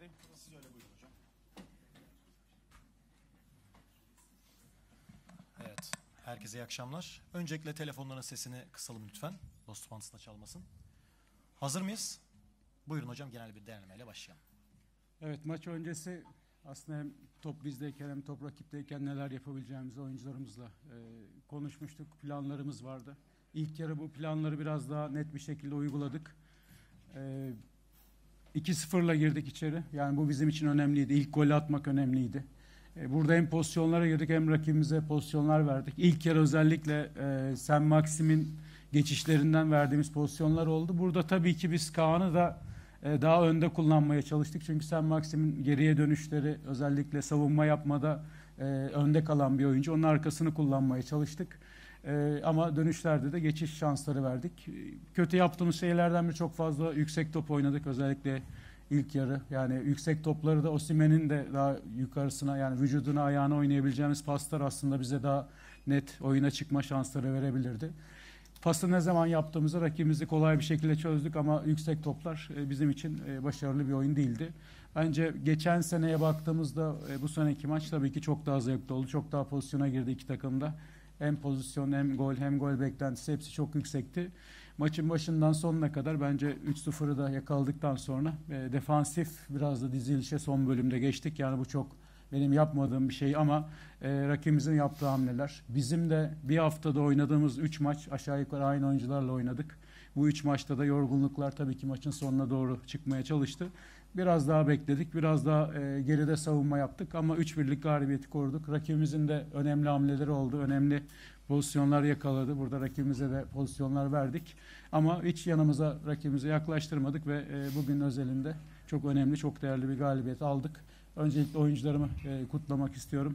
neredeyim? Siz öyle buyurun hocam. Evet. Herkese iyi akşamlar. Öncelikle telefonların sesini kısalım lütfen. Dost toplantısında çalmasın. Hazır mıyız? Buyurun hocam genel bir değerlemeyle başlayalım. Evet maç öncesi aslında hem top bizdeyken hem top rakipteyken neler yapabileceğimizi oyuncularımızla e, konuşmuştuk. Planlarımız vardı. İlk yarı bu planları biraz daha net bir şekilde uyguladık. E, 2-0'la girdik içeri. Yani bu bizim için önemliydi. İlk golü atmak önemliydi. E, burada hem pozisyonlara girdik hem rakibimize pozisyonlar verdik. İlk yarı özellikle e, Sen Maksim'in geçişlerinden verdiğimiz pozisyonlar oldu. Burada tabii ki biz Kaan'ı da e, daha önde kullanmaya çalıştık. Çünkü Sen Maksim'in geriye dönüşleri özellikle savunma yapmada e, önde kalan bir oyuncu. Onun arkasını kullanmaya çalıştık. E, ama dönüşlerde de geçiş şansları verdik. Ee, kötü yaptığımız şeylerden bir çok fazla yüksek top oynadık özellikle ilk yarı. Yani yüksek topları da Osimen'in de daha yukarısına yani vücuduna ayağına oynayabileceğimiz paslar aslında bize daha net oyuna çıkma şansları verebilirdi. Pası ne zaman yaptığımızı rakibimizi kolay bir şekilde çözdük ama yüksek toplar e, bizim için e, başarılı bir oyun değildi. Bence geçen seneye baktığımızda e, bu seneki maç tabii ki çok daha zevkli oldu. Çok daha pozisyona girdi iki takım da. Hem pozisyon hem gol hem gol beklentisi hepsi çok yüksekti. Maçın başından sonuna kadar bence 3-0'ı da yakaladıktan sonra e, defansif biraz da dizilişe son bölümde geçtik. Yani bu çok benim yapmadığım bir şey ama e, rakibimizin yaptığı hamleler. Bizim de bir haftada oynadığımız 3 maç aşağı yukarı aynı oyuncularla oynadık. Bu üç maçta da yorgunluklar tabii ki maçın sonuna doğru çıkmaya çalıştı. Biraz daha bekledik, biraz daha e, geride savunma yaptık ama 3 birlik galibiyeti koruduk. Rakibimizin de önemli hamleleri oldu, önemli pozisyonlar yakaladı. Burada rakibimize de pozisyonlar verdik ama hiç yanımıza rakibimize yaklaştırmadık ve e, bugün özelinde çok önemli, çok değerli bir galibiyet aldık. Öncelikle oyuncularımı e, kutlamak istiyorum.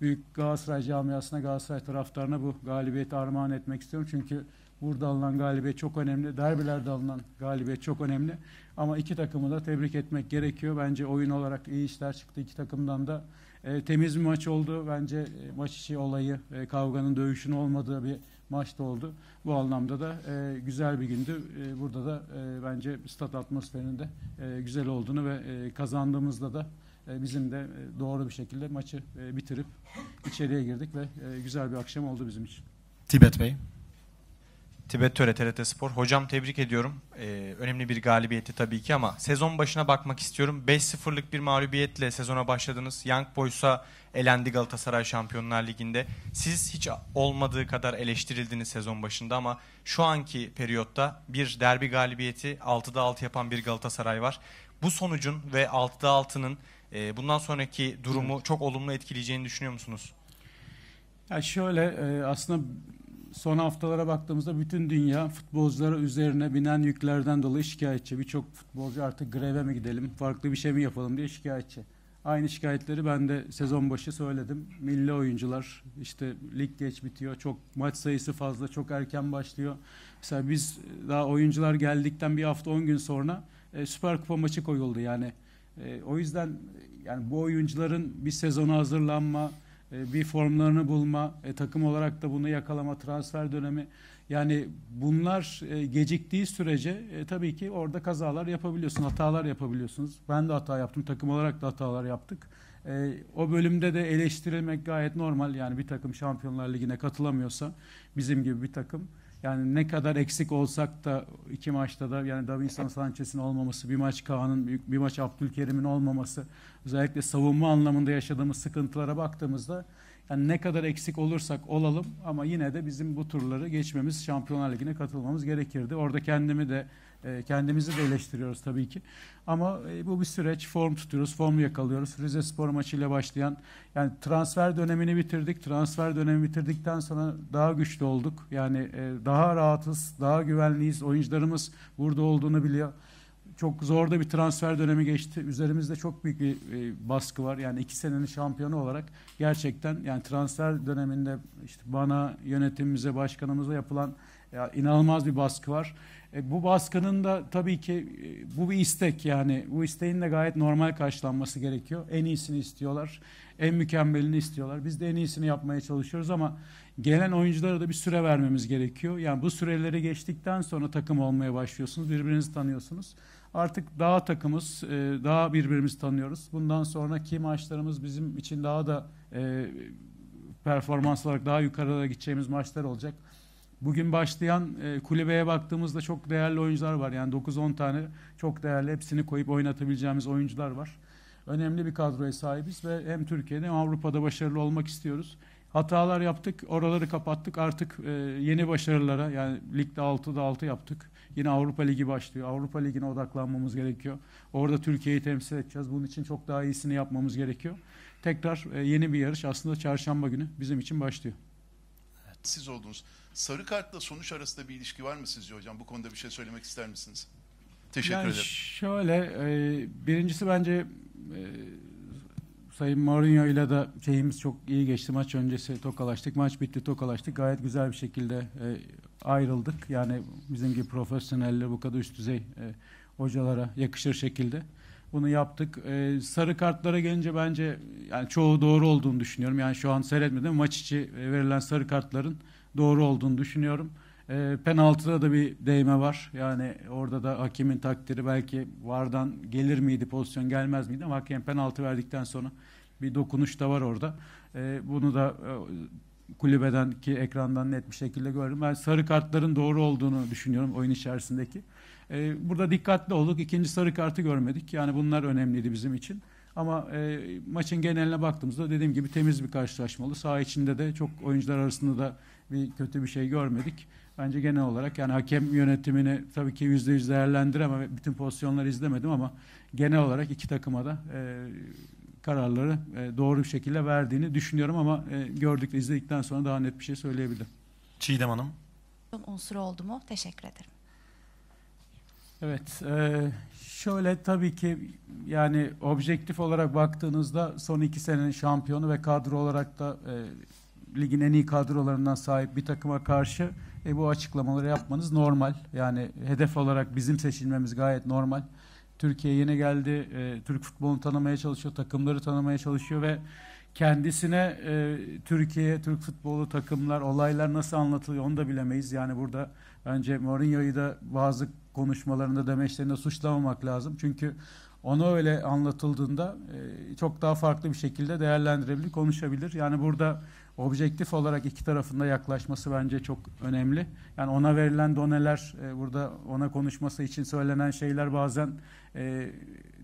Büyük Galatasaray camiasına, Galatasaray taraftarına bu galibiyeti armağan etmek istiyorum. Çünkü Burada alınan galibiyet çok önemli. Derbilerde alınan galibiyet çok önemli. Ama iki takımı da tebrik etmek gerekiyor. Bence oyun olarak iyi işler çıktı iki takımdan da. E, temiz bir maç oldu. Bence e, maç içi olayı, e, kavganın, dövüşün olmadığı bir maç da oldu. Bu anlamda da e, güzel bir gündü. E, burada da e, bence stat atmosferinin de e, güzel olduğunu ve e, kazandığımızda da e, bizim de e, doğru bir şekilde maçı e, bitirip içeriye girdik ve e, güzel bir akşam oldu bizim için. Tibet Bey. Tibet Töre TRT Spor. Hocam tebrik ediyorum. Ee, önemli bir galibiyeti tabii ki ama sezon başına bakmak istiyorum. 5-0'lık bir mağlubiyetle sezona başladınız. Young Boys'a elendi Galatasaray Şampiyonlar Ligi'nde. Siz hiç olmadığı kadar eleştirildiniz sezon başında ama şu anki periyotta bir derbi galibiyeti 6'da 6 yapan bir Galatasaray var. Bu sonucun ve 6'da 6'nın e, bundan sonraki durumu çok olumlu etkileyeceğini düşünüyor musunuz? Ya şöyle e, aslında son haftalara baktığımızda bütün dünya futbolculara üzerine binen yüklerden dolayı şikayetçi. Birçok futbolcu artık greve mi gidelim, farklı bir şey mi yapalım diye şikayetçi. Aynı şikayetleri ben de sezon başı söyledim. Milli oyuncular işte lig geç bitiyor. Çok maç sayısı fazla, çok erken başlıyor. Mesela biz daha oyuncular geldikten bir hafta 10 gün sonra e, Süper Kupa maçı koyuldu yani. E, o yüzden yani bu oyuncuların bir sezona hazırlanma, e, bir formlarını bulma, e, takım olarak da bunu yakalama, transfer dönemi. Yani bunlar e, geciktiği sürece e, tabii ki orada kazalar yapabiliyorsun, hatalar yapabiliyorsunuz. Ben de hata yaptım, takım olarak da hatalar yaptık. E, o bölümde de eleştirilmek gayet normal. Yani bir takım Şampiyonlar Ligi'ne katılamıyorsa bizim gibi bir takım yani ne kadar eksik olsak da iki maçta da yani Davinson Sanchez'in olmaması, bir maç Kaan'ın, bir maç Abdülkerim'in olmaması, özellikle savunma anlamında yaşadığımız sıkıntılara baktığımızda yani ne kadar eksik olursak olalım ama yine de bizim bu turları geçmemiz, Şampiyonlar Ligi'ne katılmamız gerekirdi. Orada kendimi de e, kendimizi de eleştiriyoruz tabii ki. Ama e, bu bir süreç. Form tutuyoruz, formu yakalıyoruz. Rize Spor maçıyla başlayan yani transfer dönemini bitirdik. Transfer dönemi bitirdikten sonra daha güçlü olduk. Yani e, daha rahatız, daha güvenliyiz. Oyuncularımız burada olduğunu biliyor çok zor da bir transfer dönemi geçti. Üzerimizde çok büyük bir e, baskı var. Yani iki senenin şampiyonu olarak gerçekten yani transfer döneminde işte bana, yönetimimize, başkanımıza yapılan ya, inanılmaz bir baskı var. E, bu baskının da tabii ki e, bu bir istek yani. Bu isteğin de gayet normal karşılanması gerekiyor. En iyisini istiyorlar. En mükemmelini istiyorlar. Biz de en iyisini yapmaya çalışıyoruz ama gelen oyunculara da bir süre vermemiz gerekiyor. Yani bu süreleri geçtikten sonra takım olmaya başlıyorsunuz. Birbirinizi tanıyorsunuz. Artık daha takımız, e, daha birbirimizi tanıyoruz. Bundan sonraki maçlarımız bizim için daha da e, performans olarak daha yukarıda gideceğimiz maçlar olacak. Bugün başlayan e, kulübeye baktığımızda çok değerli oyuncular var. Yani 9-10 tane çok değerli hepsini koyup oynatabileceğimiz oyuncular var. Önemli bir kadroya sahibiz ve hem Türkiye'de hem Avrupa'da başarılı olmak istiyoruz. Hatalar yaptık, oraları kapattık. Artık e, yeni başarılara yani ligde 6'da 6 yaptık. Yine Avrupa Ligi başlıyor. Avrupa Ligi'ne odaklanmamız gerekiyor. Orada Türkiye'yi temsil edeceğiz. Bunun için çok daha iyisini yapmamız gerekiyor. Tekrar e, yeni bir yarış aslında çarşamba günü bizim için başlıyor. Evet. Siz oldunuz. Sarı kartla sonuç arasında bir ilişki var mı sizce hocam? Bu konuda bir şey söylemek ister misiniz? Teşekkür yani ederim. Şöyle, e, birincisi bence e, Sayın Mourinho ile de şeyimiz çok iyi geçti. Maç öncesi tokalaştık. Maç bitti tokalaştık. Gayet güzel bir şekilde e, ayrıldık. Yani bizim gibi profesyoneller bu kadar üst düzey e, hocalara yakışır şekilde. Bunu yaptık. E, sarı kartlara gelince bence yani çoğu doğru olduğunu düşünüyorum. Yani şu an seyretmedim maç içi e, verilen sarı kartların doğru olduğunu düşünüyorum. E, penaltıda da bir değme var. Yani orada da hakemin takdiri belki vardan gelir miydi pozisyon gelmez miydi ama hakem penaltı verdikten sonra bir dokunuş da var orada. E, bunu da e, kulübeden ki ekrandan net bir şekilde gördüm. Ben sarı kartların doğru olduğunu düşünüyorum oyun içerisindeki. E, burada dikkatli olduk. İkinci sarı kartı görmedik. Yani bunlar önemliydi bizim için. Ama e, maçın geneline baktığımızda dediğim gibi temiz bir karşılaşma oldu. Saha içinde de çok oyuncular arasında da bir kötü bir şey görmedik. Bence genel olarak yani hakem yönetimini tabii ki yüzde yüz değerlendiremem. Bütün pozisyonları izlemedim ama genel olarak iki takıma da e, kararları e, doğru bir şekilde verdiğini düşünüyorum ama e, gördük izledikten sonra daha net bir şey söyleyebilirim. Çiğdem Hanım. Unsur oldu mu? Teşekkür ederim. Evet, e, şöyle tabii ki yani objektif olarak baktığınızda son iki senenin şampiyonu ve kadro olarak da e, ligin en iyi kadrolarından sahip bir takıma karşı e, bu açıklamaları yapmanız normal. Yani hedef olarak bizim seçilmemiz gayet normal. Türkiye yeni geldi, e, Türk futbolunu tanımaya çalışıyor, takımları tanımaya çalışıyor ve kendisine e, Türkiye, Türk futbolu, takımlar, olaylar nasıl anlatılıyor onu da bilemeyiz. Yani burada bence Mourinho'yu da bazı konuşmalarında, demeçlerinde suçlamamak lazım. Çünkü onu öyle anlatıldığında e, çok daha farklı bir şekilde değerlendirebilir, konuşabilir. Yani burada objektif olarak iki tarafında yaklaşması bence çok önemli. Yani ona verilen doneler, e, burada ona konuşması için söylenen şeyler bazen e,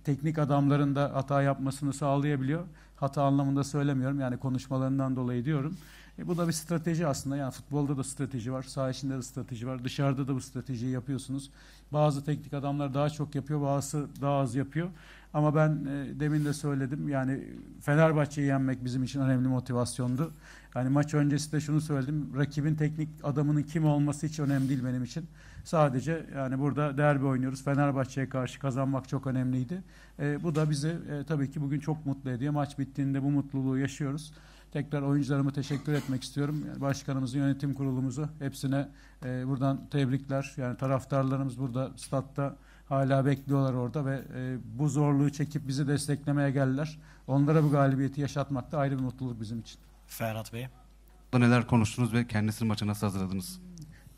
teknik adamların da hata yapmasını sağlayabiliyor. Hata anlamında söylemiyorum yani konuşmalarından dolayı diyorum. E bu da bir strateji aslında. Yani futbolda da strateji var, saha içinde de strateji var. Dışarıda da bu stratejiyi yapıyorsunuz. Bazı teknik adamlar daha çok yapıyor, bazısı daha az yapıyor. Ama ben e, demin de söyledim yani Fenerbahçe'yi yenmek bizim için önemli motivasyondu. Yani maç öncesi de şunu söyledim. Rakibin teknik adamının kim olması hiç önemli değil benim için. Sadece yani burada derbi oynuyoruz. Fenerbahçe'ye karşı kazanmak çok önemliydi. E, bu da bizi e, tabii ki bugün çok mutlu ediyor. Maç bittiğinde bu mutluluğu yaşıyoruz. Tekrar oyuncularıma teşekkür etmek istiyorum. Yani başkanımızı, yönetim kurulumuzu hepsine e, buradan tebrikler. Yani taraftarlarımız burada statta hala bekliyorlar orada ve e, bu zorluğu çekip bizi desteklemeye geldiler. Onlara bu galibiyeti yaşatmak da ayrı bir mutluluk bizim için. Ferhat Bey. Da neler konuştunuz ve kendisini maça nasıl hazırladınız?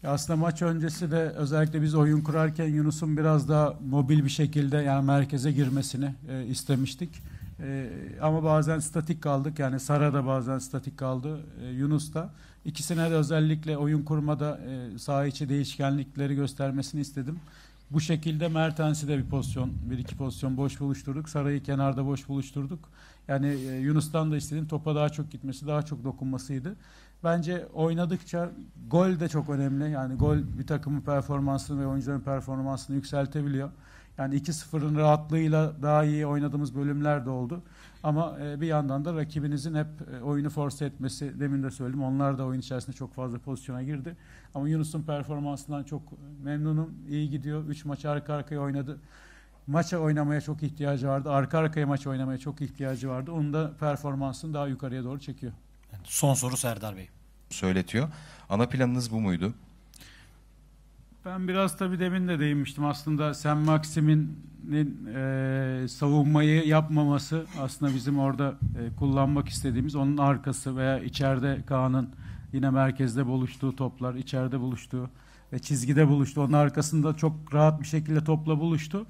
Ya aslında maç öncesi de özellikle biz oyun kurarken Yunus'un biraz daha mobil bir şekilde yani merkeze girmesini e, istemiştik. E, ama bazen statik kaldık. Yani Sara da bazen statik kaldı. E, Yunus da. İkisine de özellikle oyun kurmada e, saha içi değişkenlikleri göstermesini istedim. Bu şekilde Mertens'i de bir pozisyon, bir iki pozisyon boş buluşturduk. Saray'ı kenarda boş buluşturduk. Yani e, Yunus'tan da istediğim topa daha çok gitmesi, daha çok dokunmasıydı. Bence oynadıkça gol de çok önemli. Yani gol bir takımın performansını ve oyuncuların performansını yükseltebiliyor. Yani 2-0'ın rahatlığıyla daha iyi oynadığımız bölümler de oldu. Ama e, bir yandan da rakibinizin hep e, oyunu force etmesi, demin de söyledim. Onlar da oyun içerisinde çok fazla pozisyona girdi. Ama Yunus'un performansından çok memnunum. İyi gidiyor. 3 maç arka arkaya oynadı. Maça oynamaya çok ihtiyacı vardı. Arka arkaya maç oynamaya çok ihtiyacı vardı. Onun da performansını daha yukarıya doğru çekiyor. Son soru Serdar Bey. Söyletiyor. Ana planınız bu muydu? Ben biraz tabii demin de değinmiştim. Aslında Sen Maksim'in e, savunmayı yapmaması aslında bizim orada e, kullanmak istediğimiz onun arkası veya içeride Kaan'ın yine merkezde buluştuğu toplar, içeride buluştuğu ve çizgide buluştu. Onun arkasında çok rahat bir şekilde topla buluştu.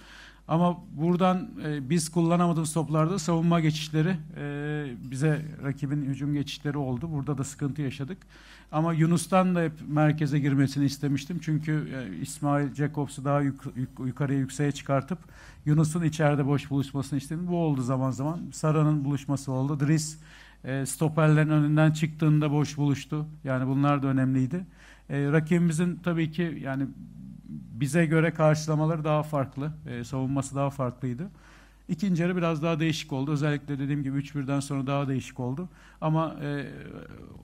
Ama buradan e, biz kullanamadığımız toplarda savunma geçişleri e, bize rakibin hücum geçişleri oldu. Burada da sıkıntı yaşadık. Ama Yunus'tan da hep merkeze girmesini istemiştim. Çünkü e, İsmail Jacobs'u daha yuk, yuk, yukarıya yükseğe çıkartıp Yunus'un içeride boş buluşmasını istedim. Bu oldu zaman zaman. Sara'nın buluşması oldu. Driss e, stoperlerin önünden çıktığında boş buluştu. Yani bunlar da önemliydi. E, rakibimizin tabii ki yani bize göre karşılamaları daha farklı, e, savunması daha farklıydı. İkinci yarı biraz daha değişik oldu. Özellikle dediğim gibi 3-1'den sonra daha değişik oldu. Ama e,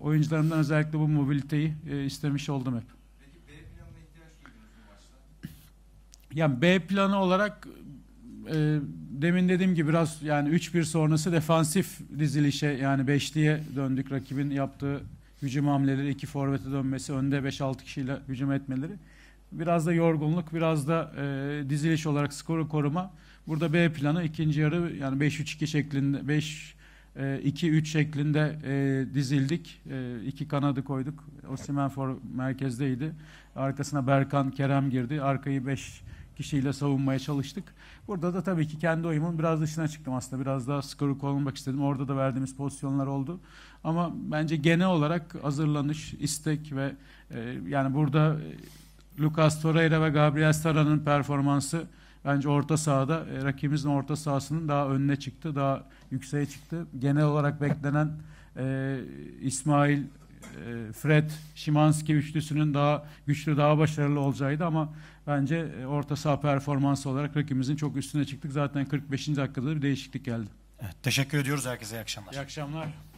oyuncularından özellikle bu mobiliteyi e, istemiş oldum hep. Yani B planı olarak e, demin dediğim gibi biraz yani 3-1 sonrası defansif dizilişe yani 5'liye döndük rakibin yaptığı hücum hamleleri, iki forvete dönmesi, önde 5-6 kişiyle hücum etmeleri. Biraz da yorgunluk, biraz da e, diziliş olarak skoru koruma. Burada B planı ikinci yarı yani 5-3-2 şeklinde 5 2-3 e, şeklinde e, dizildik. E, iki kanadı koyduk. Osimenfor merkezdeydi. Arkasına Berkan, Kerem girdi. Arkayı 5 kişiyle savunmaya çalıştık. Burada da tabii ki kendi oyumun biraz dışına çıktım aslında. Biraz daha skoru korumak istedim. Orada da verdiğimiz pozisyonlar oldu. Ama bence genel olarak hazırlanış, istek ve e, yani burada e, Lucas Torreira ve Gabriel Sara'nın performansı bence orta sahada e, rakibimizin orta sahasının daha önüne çıktı, daha yükseğe çıktı. Genel olarak beklenen e, İsmail, e, Fred, Şimanski üçlüsünün daha güçlü, daha başarılı olacağıydı ama bence e, orta saha performansı olarak rakibimizin çok üstüne çıktık. Zaten 45. dakikada bir değişiklik geldi. Evet, teşekkür ediyoruz herkese. İyi akşamlar. İyi akşamlar.